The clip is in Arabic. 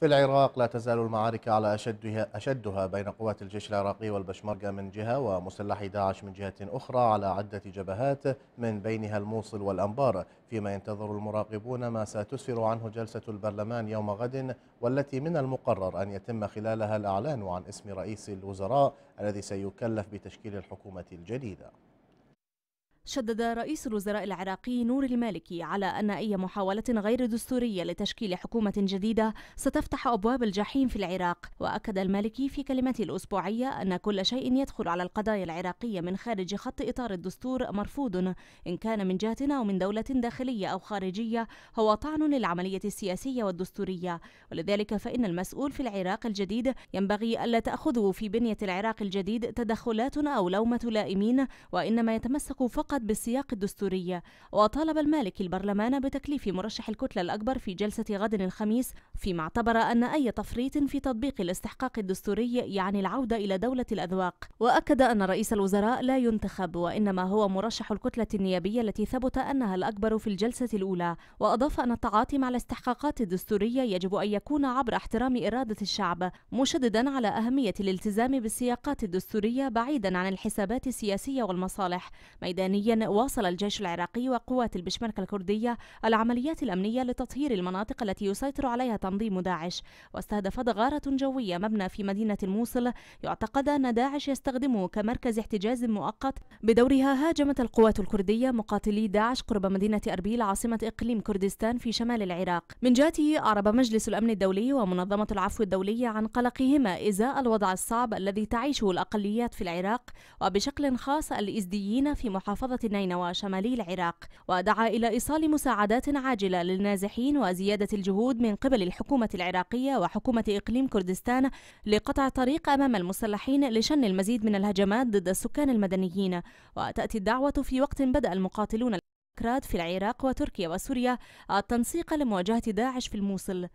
في العراق لا تزال المعارك على أشدها, أشدها بين قوات الجيش العراقي والبشمركة من جهة ومسلحي داعش من جهة أخرى على عدة جبهات من بينها الموصل والأنبار فيما ينتظر المراقبون ما ستسفر عنه جلسة البرلمان يوم غد والتي من المقرر أن يتم خلالها الأعلان عن اسم رئيس الوزراء الذي سيكلف بتشكيل الحكومة الجديدة شدد رئيس الوزراء العراقي نور المالكي على أن أي محاولة غير دستورية لتشكيل حكومة جديدة ستفتح أبواب الجحيم في العراق وأكد المالكي في كلمته الأسبوعية أن كل شيء يدخل على القضايا العراقية من خارج خط إطار الدستور مرفوض إن كان من جهتنا أو من دولة داخلية أو خارجية هو طعن للعملية السياسية والدستورية ولذلك فإن المسؤول في العراق الجديد ينبغي ألا تأخذه في بنية العراق الجديد تدخلات أو لومة لائمين وإنما يتمسك فقط فقط بالسياق الدستوري وطالب المالكي البرلمان بتكليف مرشح الكتلة الأكبر في جلسة غد الخميس فيما اعتبر أن أي تفريط في تطبيق الاستحقاق الدستوري يعني العودة إلى دولة الأذواق وأكد أن رئيس الوزراء لا ينتخب وإنما هو مرشح الكتلة النيابية التي ثبت أنها الأكبر في الجلسة الأولى وأضاف أن التعاطي مع الاستحقاقات الدستورية يجب أن يكون عبر احترام إرادة الشعب مشددا على أهمية الالتزام بالسياقات الدستورية بعيدا عن الحسابات السياسية والمصالح ميدانيا أمنيا واصل الجيش العراقي وقوات البشمركة الكردية العمليات الأمنية لتطهير المناطق التي يسيطر عليها تنظيم داعش واستهدفت غارة جوية مبنى في مدينة الموصل يعتقد أن داعش يستخدمه كمركز احتجاز مؤقت بدورها هاجمت القوات الكردية مقاتلي داعش قرب مدينة أربيل عاصمة إقليم كردستان في شمال العراق من جهته أعرب مجلس الأمن الدولي ومنظمة العفو الدولية عن قلقهما إزاء الوضع الصعب الذي تعيشه الأقليات في العراق وبشكل خاص الإزديين في محافظة محافظة نينوى شمالي العراق ودعا إلى إيصال مساعدات عاجلة للنازحين وزيادة الجهود من قبل الحكومة العراقية وحكومة إقليم كردستان لقطع طريق أمام المسلحين لشن المزيد من الهجمات ضد السكان المدنيين وتأتي الدعوة في وقت بدأ المقاتلون الأكراد في العراق وتركيا وسوريا التنسيق لمواجهة داعش في الموصل